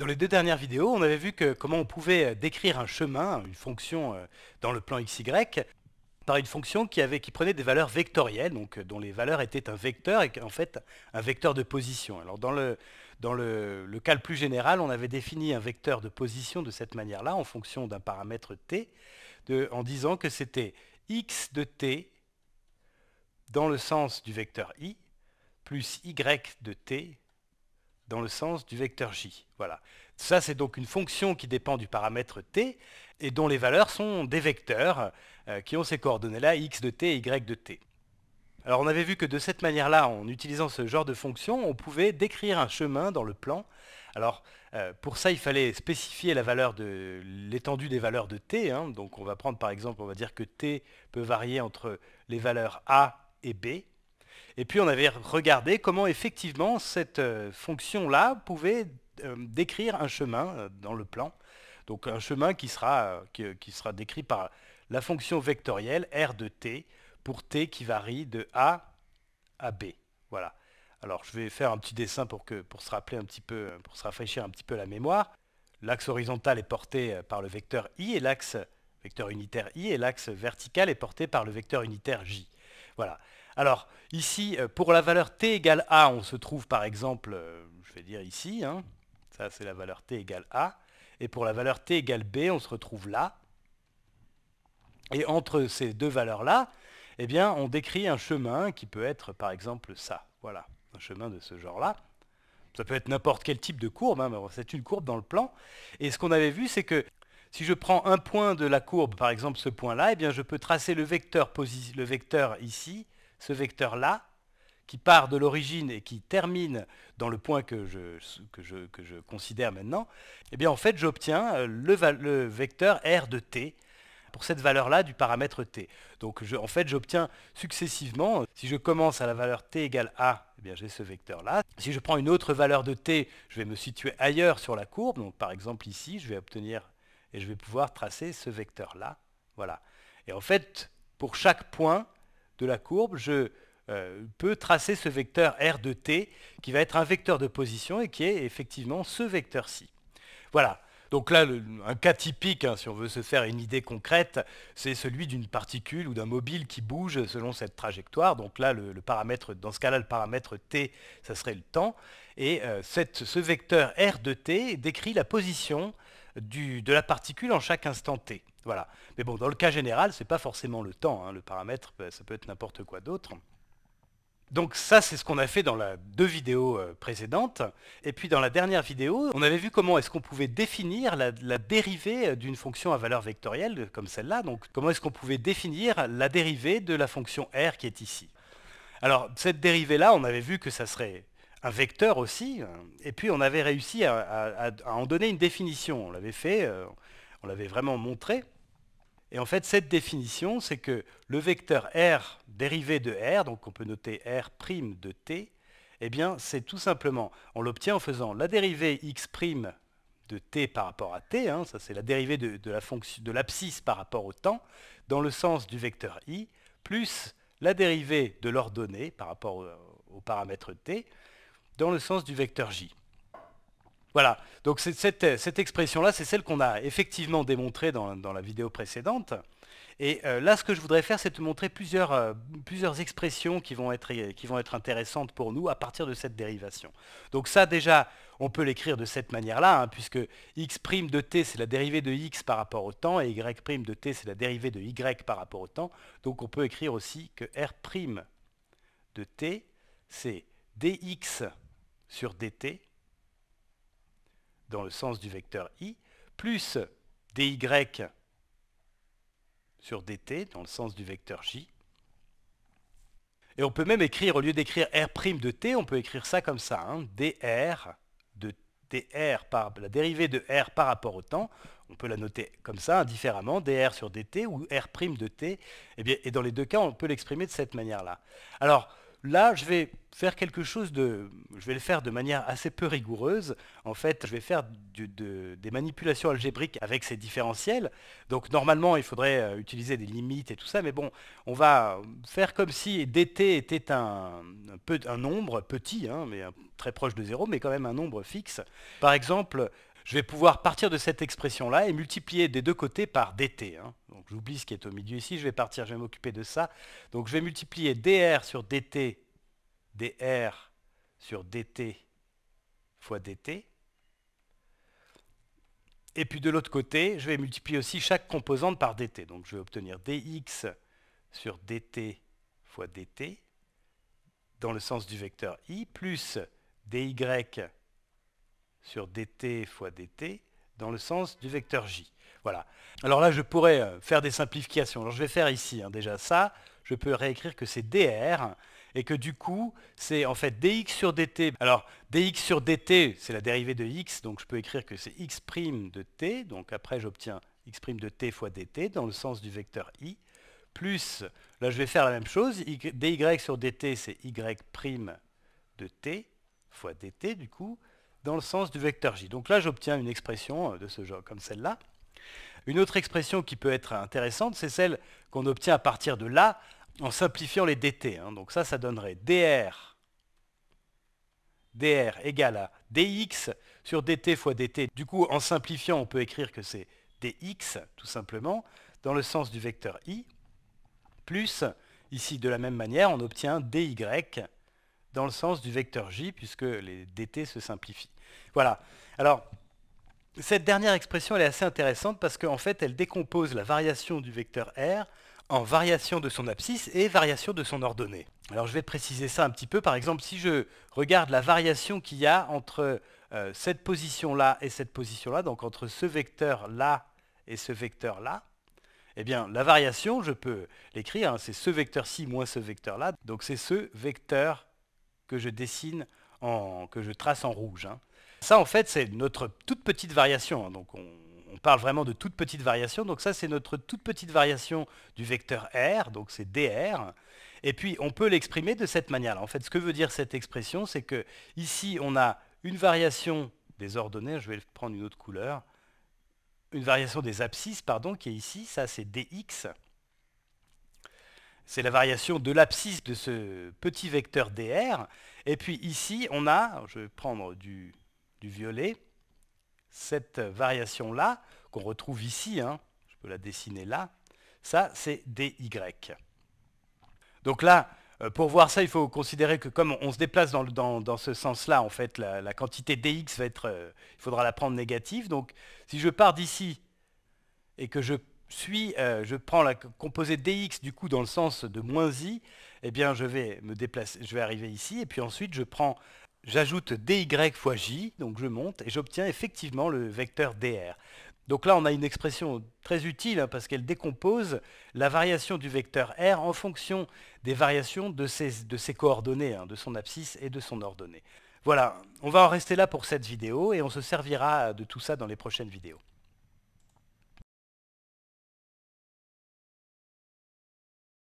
Dans les deux dernières vidéos, on avait vu comment on pouvait euh, décrire un chemin, une fonction euh, dans le plan y, par une fonction qui, avait, qui prenait des valeurs vectorielles, donc euh, dont les valeurs étaient un vecteur et en fait un vecteur de position. Alors dans le, cas le plus général, on avait défini un vecteur de position de cette manière-là, en fonction d'un paramètre t, en disant que c'était x de t dans le sens du vecteur i, plus y de t dans le sens du vecteur j. Voilà. Ça, c'est donc une fonction qui dépend du paramètre t et dont les valeurs sont des vecteurs euh, qui ont ces coordonnées-là, x de t et y de t. Alors on avait vu que de cette manière-là, en utilisant ce genre de fonction, on pouvait décrire un chemin dans le plan. Alors euh, pour ça, il fallait spécifier la valeur de l'étendue des valeurs de t. Hein. Donc on va prendre par exemple, on va dire que t peut varier entre les valeurs a et b. Et puis on avait regardé comment effectivement cette euh, fonction-là pouvait euh, décrire un chemin euh, dans le plan. Donc un chemin qui sera, qui, sera décrit par la fonction vectorielle R de t pour t qui varie de a à b. Voilà. Alors je vais faire un petit dessin pour, que, pour se rappeler un petit peu, pour se rafraîchir un petit peu la mémoire. L'axe horizontal est porté par le vecteur i et l'axe vecteur unitaire i et l'axe vertical est porté par le vecteur unitaire j. Voilà. Alors, ici, euh, pour la valeur t égale a, on se trouve par exemple, euh, je vais dire ici, hein, ça c'est la valeur t égale a, et pour la valeur t égale b, on se retrouve là. Et entre ces deux valeurs-là, eh bien, on décrit un chemin qui peut être par exemple ça, voilà, un chemin de ce genre-là. Ça peut être n'importe quel type de courbe, hein, mais c'est une courbe dans le plan. Et ce qu'on avait vu, c'est que si je prends un point de la courbe, par exemple ce point-là, eh bien je peux tracer le vecteur ici ce vecteur-là, qui part de l'origine et qui termine dans le point que je, considère maintenant, eh bien en fait j'obtiens euh, le, vecteur R de t pour cette valeur-là du paramètre t. Donc en fait j'obtiens successivement, euh, si je commence à la valeur t égale a, eh bien j'ai ce vecteur-là. Si je prends une autre valeur de t, je vais me situer ailleurs sur la courbe, donc par exemple ici, je vais obtenir et je vais pouvoir tracer ce vecteur-là. Voilà. Et en fait, pour chaque point, de la courbe, je euh, peux tracer ce vecteur R de t qui va être un vecteur de position et qui est effectivement ce vecteur-ci. Voilà. Donc là, un cas typique, hein, si on veut se faire une idée concrète, c'est celui d'une particule ou d'un mobile qui bouge selon cette trajectoire. Donc là, le, paramètre, dans ce cas-là, le paramètre t, ça serait le temps. Et euh, cette, ce vecteur r de t décrit la position du, de la particule en chaque instant t. Voilà. Mais bon, dans le cas général, ce n'est pas forcément le temps. Hein. Le paramètre, bah, ça peut être n'importe quoi d'autre. Donc ça, c'est ce qu'on a fait dans les deux vidéos euh, précédentes. Et puis dans la dernière vidéo, on avait vu comment est-ce qu'on pouvait définir la, dérivée euh, d'une fonction à valeur vectorielle, euh, comme celle-là. Donc comment est-ce qu'on pouvait définir la dérivée de la fonction r qui est ici. Alors cette dérivée-là, on avait vu que ça serait un vecteur aussi. Hein. Et puis on avait réussi à en donner une définition. On l'avait fait on l'avait vraiment montré. Et en fait, cette définition, c'est que le vecteur R dérivé de R, donc on peut noter R' de t, eh bien, c'est tout simplement, on l'obtient en faisant la dérivée x' de t par rapport à t, hein, ça c'est la dérivée de, la fonction de l'abscisse par rapport au temps, dans le sens du vecteur i, plus la dérivée de l'ordonnée par rapport au paramètre t, dans le sens du vecteur j. Voilà, donc cette, expression-là, c'est celle qu'on a effectivement démontrée dans, la vidéo précédente. Et euh, là, ce que je voudrais faire, c'est te montrer plusieurs, euh, expressions qui vont, être, intéressantes pour nous à partir de cette dérivation. Donc ça, déjà, on peut l'écrire de cette manière-là, hein, puisque x' de t, c'est la dérivée de x par rapport au temps, et y' de t, c'est la dérivée de y par rapport au temps. Donc on peut écrire aussi que r' de t, c'est dx sur dt, dans le sens du vecteur i, plus dy sur dt dans le sens du vecteur j. Et on peut même écrire, au lieu d'écrire r' de t, on peut écrire ça comme ça, hein, dr de dr par la dérivée de r par rapport au temps, on peut la noter comme ça, indifféremment, dr sur dt ou r' de t, et, eh bien, et dans les deux cas, on peut l'exprimer de cette manière-là. Alors, Là, je vais faire quelque chose de... Je vais le faire de manière assez peu rigoureuse. En fait, je vais faire des manipulations algébriques avec ces différentiels. Donc normalement, il faudrait euh, utiliser des limites et tout ça, mais bon, on va faire comme si dt était un, peu, un nombre petit, hein, mais euh, très proche de zéro, mais quand même un nombre fixe. Par exemple, je vais pouvoir partir de cette expression-là et multiplier des deux côtés par dt. Hein. Donc j'oublie ce qui est au milieu ici, je vais partir, je vais m'occuper de ça. Donc je vais multiplier dr sur dt, dr sur dt fois dt. Et puis de l'autre côté, je vais multiplier aussi chaque composante par dt. Donc je vais obtenir dx sur dt fois dt dans le sens du vecteur i plus dy sur dt fois dt dans le sens du vecteur j. Voilà. Alors là, je pourrais euh, faire des simplifications. Alors je vais faire ici hein, déjà ça. Je peux réécrire que c'est dr et que du coup, c'est en fait dx sur dt. Alors, dx sur dt, c'est la dérivée de x, donc je peux écrire que c'est x' de t, donc après j'obtiens x' de t fois dt dans le sens du vecteur i, plus, là je vais faire la même chose, dy sur dt, c'est y' de t fois dt, du coup, dans le sens du vecteur j. Donc là, j'obtiens une expression euh, de ce genre, comme celle-là. Une autre expression qui peut être intéressante, c'est celle qu'on obtient à partir de là, en simplifiant les dt. Hein. Donc ça, ça donnerait dr, dr égale à dx sur dt fois dt. Du coup, en simplifiant, on peut écrire que c'est dx, tout simplement, dans le sens du vecteur i, plus, ici, de la même manière, on obtient dy dans le sens du vecteur J, puisque les dt se simplifient. Voilà. Alors, cette dernière expression elle est assez intéressante parce qu'en fait, elle décompose la variation du vecteur R en variation de son abscisse et variation de son ordonnée. Alors je vais préciser ça un petit peu. Par exemple, si je regarde la variation qu'il y a entre euh, cette position-là et cette position-là, donc entre ce vecteur-là et ce vecteur-là, eh bien la variation, je peux l'écrire, hein, c'est ce vecteur-ci moins ce vecteur-là, donc c'est ce vecteur que je dessine, en, que je trace en rouge. Hein. Ça, en fait, c'est notre toute petite variation. Hein. donc, on, parle vraiment de toute petite variation. Donc, ça, c'est notre toute petite variation du vecteur R, donc c'est dr. Et puis, on peut l'exprimer de cette manière-là. En fait, ce que veut dire cette expression, c'est que ici, on a une variation des ordonnées. Je vais prendre une autre couleur. Une variation des abscisses, pardon, qui est ici. Ça, c'est dx c'est la variation de l'abscisse de ce petit vecteur dr. Et puis ici, on a, je vais prendre du, violet, cette variation-là, qu'on retrouve ici, hein. je peux la dessiner là, ça c'est dy. Donc là, euh, pour voir ça, il faut considérer que comme on se déplace dans, ce sens-là, en fait, la, quantité dx va être, euh, il faudra la prendre négative. Donc si je pars d'ici et que je euh, je prends la composée dx du coup dans le sens de moins i, eh bien je vais me déplacer, je vais arriver ici, et puis ensuite je prends, j'ajoute dy fois j, donc je monte, et j'obtiens effectivement le vecteur dr. Donc là on a une expression très utile hein, parce qu'elle décompose la variation du vecteur r en fonction des variations de ses, de ses coordonnées, hein, de son abscisse et de son ordonnée. Voilà, on va en rester là pour cette vidéo et on se servira de tout ça dans les prochaines vidéos.